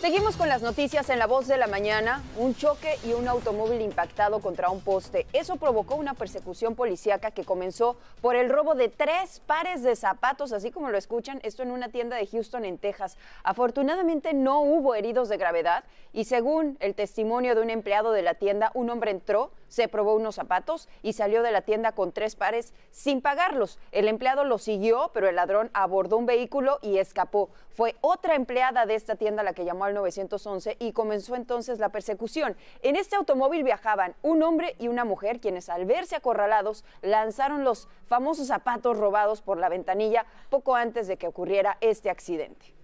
Seguimos con las noticias en La Voz de la Mañana. Un choque y un automóvil impactado contra un poste. Eso provocó una persecución policíaca que comenzó por el robo de tres pares de zapatos, así como lo escuchan, esto en una tienda de Houston, en Texas. Afortunadamente no hubo heridos de gravedad y según el testimonio de un empleado de la tienda, un hombre entró, se probó unos zapatos y salió de la tienda con tres pares sin pagarlos. El empleado lo siguió, pero el ladrón abordó un vehículo y escapó. Fue otra empleada de esta tienda la que llamó 911 y comenzó entonces la persecución. En este automóvil viajaban un hombre y una mujer, quienes al verse acorralados lanzaron los famosos zapatos robados por la ventanilla poco antes de que ocurriera este accidente.